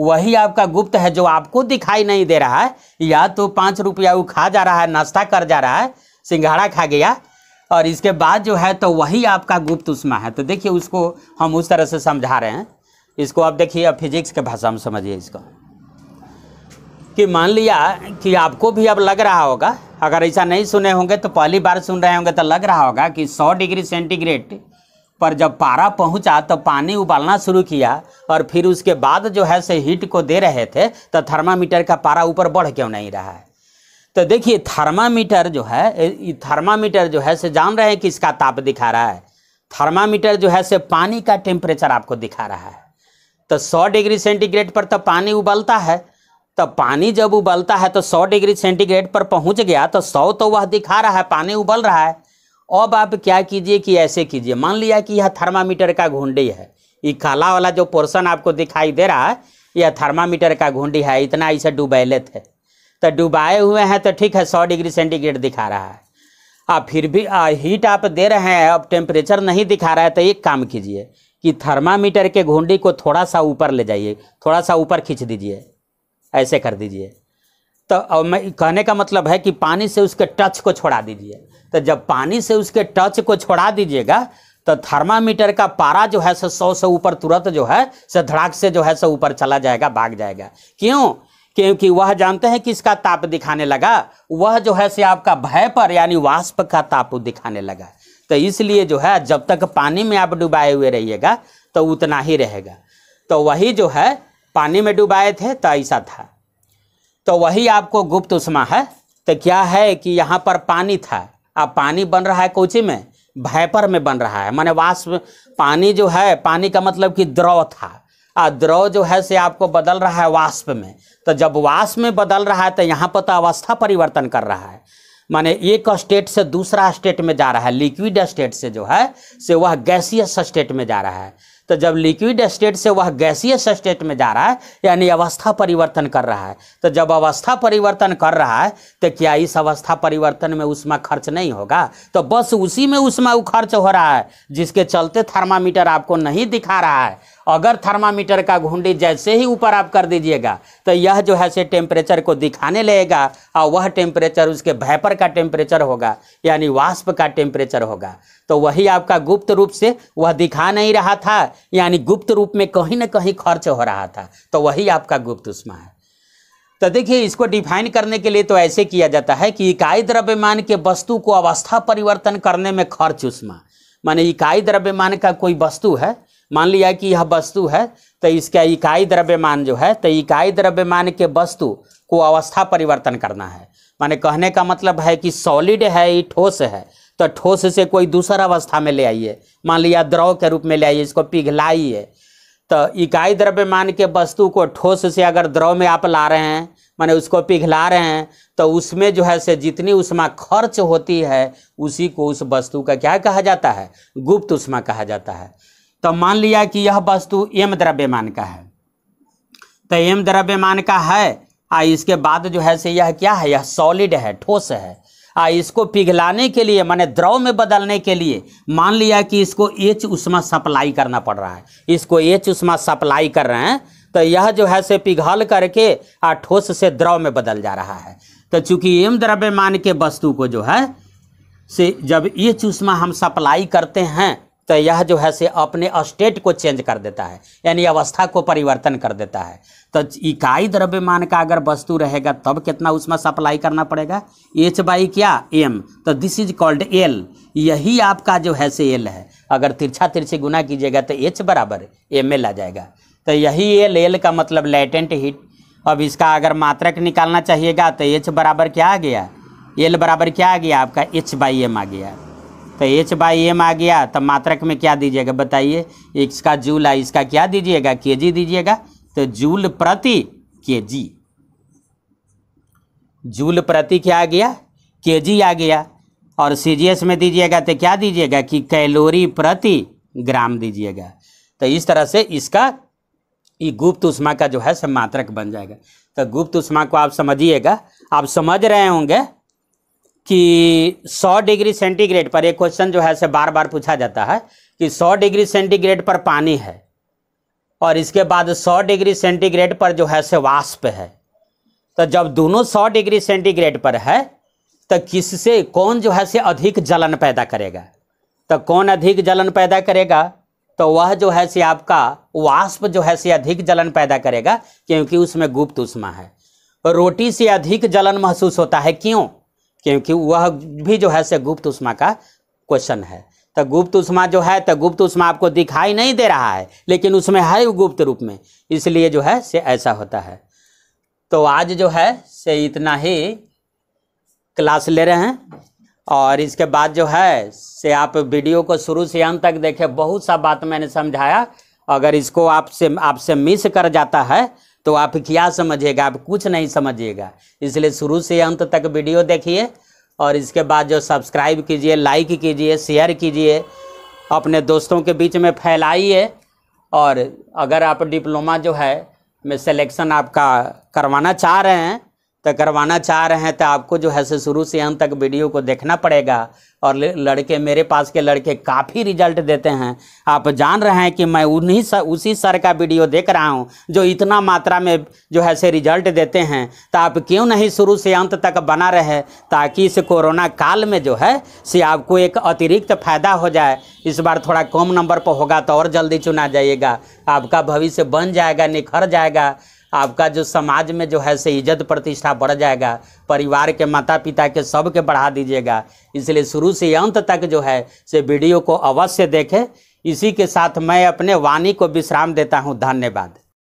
वही आपका गुप्त है जो आपको दिखाई नहीं दे रहा है या तो पाँच रुपया वो खा जा रहा है नाश्ता कर जा रहा है सिंघाड़ा खा गया और इसके बाद जो है तो वही आपका गुप्त उसमें है तो देखिए उसको हम उस तरह से समझा रहे हैं इसको आप देखिए अब फिजिक्स के भाषा में समझिए इसको कि मान लिया कि आपको भी अब लग रहा होगा अगर ऐसा नहीं सुने होंगे तो पहली बार सुन रहे होंगे तो लग रहा होगा कि सौ डिग्री सेंटीग्रेड पर जब पारा पहुंचा तो पानी उबालना शुरू किया और फिर उसके बाद जो है से हीट को दे रहे थे तो थर्मामीटर का पारा ऊपर बढ़ क्यों नहीं रहा है तो देखिए थर्मामीटर जो है थर्मामीटर जो है से जान रहे हैं कि इसका ताप दिखा रहा है थर्मामीटर जो है से पानी का टेम्परेचर आपको दिखा रहा है तो सौ डिग्री सेंटीग्रेड पर तो पानी उबलता है तो पानी जब उबलता है तो सौ डिग्री सेंटीग्रेड पर पहुँच गया तो सौ तो वह दिखा रहा है पानी उबल रहा है अब आप क्या कीजिए कि ऐसे कीजिए मान लिया कि यह थर्मामीटर का घुंडी है ये काला वाला जो पोर्सन आपको दिखाई दे रहा है यह थर्मामीटर का घुंडी है इतना इसे डुबैले थे तो डुबाए हुए हैं तो ठीक है सौ डिग्री सेंटीग्रेड दिखा रहा है आप फिर भी आ, हीट आप दे रहे हैं अब टेम्परेचर नहीं दिखा रहा है तो एक काम कीजिए कि थर्मामीटर के घुंडी को थोड़ा सा ऊपर ले जाइए थोड़ा सा ऊपर खींच दीजिए ऐसे कर दीजिए तो मैं कहने का मतलब है कि पानी से उसके टच को छोड़ा दीजिए तो जब पानी से उसके टच को छोड़ा दीजिएगा तो थर्मामीटर का पारा जो है सो सौ से ऊपर तुरंत जो है से धड़ाक से जो है सो ऊपर चला जाएगा भाग जाएगा क्यों क्योंकि वह जानते हैं कि इसका ताप दिखाने लगा वह जो है से आपका भय पर यानी वाष्प का ताप दिखाने लगा तो इसलिए जो है जब तक पानी में आप डुबाए हुए रहिएगा तो उतना ही रहेगा तो वही जो है पानी में डुबाए थे तो ऐसा था तो वही आपको गुप्त उष्मा है तो क्या है कि यहाँ पर पानी था अब पानी बन रहा है कोची में भैपर में बन रहा है माने वाष्प पानी जो है पानी का मतलब कि द्रव था आ द्रव जो है से आपको बदल रहा है वाष्प में तो जब वाष्प में बदल रहा है तो यहाँ पर तो अवस्था परिवर्तन कर रहा है माने एक स्टेट से दूसरा स्टेट में जा रहा है लिक्विड स्टेट से जो है से वह गैसियस स्टेट में जा रहा है तो जब लिक्विड स्टेट से वह गैसीय स्टेट में जा रहा है यानी अवस्था परिवर्तन कर रहा है तो जब अवस्था परिवर्तन कर रहा है तो क्या इस अवस्था परिवर्तन में उष्मा खर्च नहीं होगा तो बस उसी में उष्मा खर्च हो रहा है जिसके चलते थर्मामीटर आपको नहीं दिखा रहा है अगर थर्मामीटर का घुंडी जैसे ही ऊपर आप कर दीजिएगा तो यह जो है से टेम्परेचर को दिखाने लगेगा और वह टेम्परेचर उसके भैपर का टेम्परेचर होगा यानी वाष्प का टेम्परेचर होगा तो वही आपका गुप्त रूप से वह दिखा नहीं रहा था यानी गुप्त रूप में कहीं ना कहीं खर्च हो रहा था तो वही आपका गुप्त उष्मा है तो देखिए इसको डिफाइन करने के लिए तो ऐसे किया जाता है कि इकाई द्रव्यमान के वस्तु को अवस्था परिवर्तन करने में खर्च उष्मा माने इकाई द्रव्यमान का कोई वस्तु है मान लिया कि यह वस्तु है तो इसका इकाई द्रव्यमान जो है तो इकाई द्रव्यमान के वस्तु को अवस्था परिवर्तन करना है माने कहने का मतलब है कि सॉलिड है ये ठोस है तो ठोस से कोई दूसरा अवस्था में ले आइए मान लिया द्रव के रूप में ले आइए इसको पिघलाइए तो इकाई द्रव्यमान के वस्तु को ठोस से अगर द्रव में आप ला रहे हैं माने उसको पिघला रहे हैं तो उसमें जो है से जितनी उष्मा खर्च होती है उसी को उस वस्तु का क्या कहा जाता है गुप्त उष्मा कहा जाता है तो मान लिया कि यह वस्तु एम द्रव्यमान का है तो एम द्रव्यमान का है आ इसके बाद जो है से यह क्या है यह सॉलिड है ठोस है आ इसको पिघलाने के लिए मैंने द्रव में बदलने के लिए मान लिया कि इसको एच उष्मा सप्लाई करना पड़ रहा है इसको एच उष्मा सप्लाई कर रहे हैं तो यह जो है से पिघल करके आ ठोस से द्रव में बदल जा रहा है तो चूंकि एम द्रव्यमान के वस्तु को जो है से जब एच उष्मा हम सप्लाई करते हैं तो यह जो है से अपने स्टेट को चेंज कर देता है यानी अवस्था को परिवर्तन कर देता है तो इकाई द्रव्यमान का अगर वस्तु रहेगा तब कितना उसमें सप्लाई करना पड़ेगा एच बाई क्या एम तो दिस इज कॉल्ड एल यही आपका जो है से एल है अगर तिरछा तिरछे गुना कीजिएगा तो एच बराबर एम एल आ जाएगा तो यही एल एल का मतलब लेटेंट हीट अब इसका अगर मात्रक निकालना चाहिएगा तो एच बराबर क्या आ गया एल बराबर क्या आ गया आपका एच बाई एम आ गया तो एच बाई एम आ गया तब तो मात्रक में क्या दीजिएगा बताइए इसका जूल आ इसका क्या दीजिएगा के जी दीजिएगा तो जूल प्रति के जी जूल प्रति क्या आ गया के जी आ गया और सी जी एस में दीजिएगा तो क्या दीजिएगा कि कैलोरी प्रति ग्राम दीजिएगा तो इस तरह से इसका ये गुप्त उष्मा का जो है मात्रक बन जाएगा तो गुप्त उष्मा को आप समझिएगा आप समझ रहे होंगे कि 100 डिग्री सेंटीग्रेड पर एक क्वेश्चन जो है से बार बार पूछा जाता है कि 100 डिग्री सेंटीग्रेड पर पानी है और इसके बाद 100 डिग्री सेंटीग्रेड पर जो है से वाष्प है तो जब दोनों 100 डिग्री सेंटीग्रेड पर है तो किससे कौन जो है से अधिक जलन पैदा करेगा तो कौन अधिक जलन पैदा करेगा तो वह जो है से आपका वाष्प जो है से अधिक जलन पैदा करेगा क्योंकि उसमें गुप्त उष्मा है रोटी से अधिक जलन महसूस होता है क्यों क्योंकि वह भी जो है से गुप्त उष्मा का क्वेश्चन है तो गुप्त उष्मा जो है तो गुप्त उष्मा आपको दिखाई नहीं दे रहा है लेकिन उसमें है गुप्त रूप में इसलिए जो है से ऐसा होता है तो आज जो है से इतना ही क्लास ले रहे हैं और इसके बाद जो है से आप वीडियो को शुरू से अंत तक देखें बहुत सा बात मैंने समझाया अगर इसको आपसे आपसे मिस कर जाता है तो आप क्या समझिएगा आप कुछ नहीं समझिएगा इसलिए शुरू से अंत तक वीडियो देखिए और इसके बाद जो सब्सक्राइब कीजिए लाइक कीजिए शेयर कीजिए अपने दोस्तों के बीच में फैलाइए और अगर आप डिप्लोमा जो है में सेलेक्शन आपका करवाना चाह रहे हैं तो करवाना चाह रहे हैं तो आपको जो है से शुरू से अंत तक वीडियो को देखना पड़ेगा और लड़के मेरे पास के लड़के काफ़ी रिजल्ट देते हैं आप जान रहे हैं कि मैं उन्हीं सर उसी सर का वीडियो देख रहा हूं जो इतना मात्रा में जो है से रिजल्ट देते हैं तो आप क्यों नहीं शुरू से अंत तक बना रहे ताकि इस कोरोना काल में जो है से आपको एक अतिरिक्त फ़ायदा हो जाए इस बार थोड़ा कम नंबर पर होगा तो और जल्दी चुना जाइएगा आपका भविष्य बन जाएगा निखर जाएगा आपका जो समाज में जो है से इज्जत प्रतिष्ठा बढ़ जाएगा परिवार के माता पिता के सब के बढ़ा दीजिएगा इसलिए शुरू से अंत तक जो है से वीडियो को अवश्य देखें इसी के साथ मैं अपने वाणी को विश्राम देता हूँ धन्यवाद